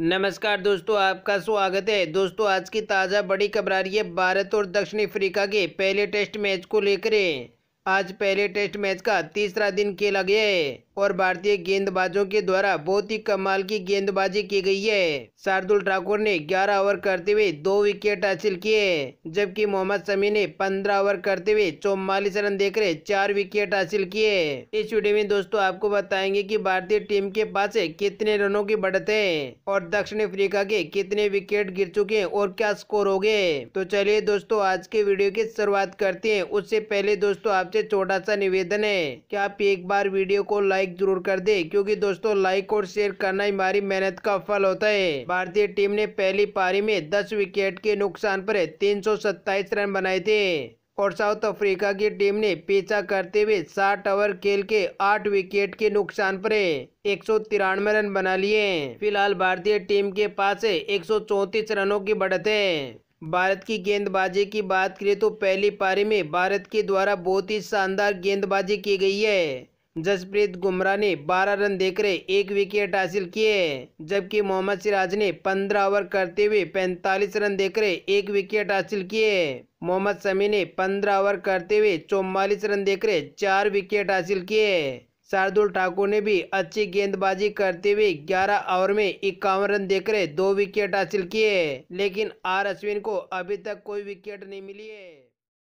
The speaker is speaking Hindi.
नमस्कार दोस्तों आपका स्वागत है दोस्तों आज की ताज़ा बड़ी खबर आ रही है भारत और दक्षिण अफ्रीका के पहले टेस्ट मैच को लेकर आज पहले टेस्ट मैच का तीसरा दिन खेला गया है और भारतीय गेंदबाजों के द्वारा बहुत ही कमाल की गेंदबाजी की गई है शार्दुल ठाकुर ने 11 ओवर करते हुए दो विकेट हासिल किए जबकि मोहम्मद शमी ने 15 ओवर करते हुए चौवालीस रन देकर चार विकेट हासिल किए इस वीडियो में दोस्तों आपको बताएंगे कि भारतीय टीम के पास कितने रनों की बढ़त है और दक्षिण अफ्रीका के कितने विकेट गिर चुके हैं और क्या स्कोर हो गए तो चलिए दोस्तों आज के वीडियो की शुरुआत करते हैं उससे पहले दोस्तों आपसे छोटा सा निवेदन है की आप एक बार वीडियो को लाइक लाइक जरूर कर दे क्योंकि दोस्तों लाइक और शेयर करना ही हमारी मेहनत का फल होता है भारतीय टीम ने पहली पारी में दस विकेट के नुकसान पर तीन रन बनाए थे और साउथ अफ्रीका की टीम ने पीछा करते हुए साठ ओवर खेल के आठ विकेट के नुकसान पर एक सौ तिरानवे रन बना लिए फिलहाल भारतीय टीम के पास एक सौ चौंतीस रनों की बढ़त है भारत की गेंदबाजी की बात करें तो पहली पारी में भारत के द्वारा बहुत ही शानदार गेंदबाजी की गई है जसप्रीत गुमराह ने 12 रन देकर एक विकेट हासिल किए जबकि मोहम्मद सिराज ने 15 ओवर करते हुए 45 रन देकर एक विकेट हासिल किए मोहम्मद शमी ने 15 ओवर करते हुए चौवालीस रन देकर चार विकेट हासिल किए शार्दुल ठाकुर ने भी अच्छी गेंदबाजी करते हुए 11 ओवर में इक्यावन रन देकर दो विकेट हासिल किए लेकिन आर अश्विन को अभी तक कोई विकेट नहीं मिली है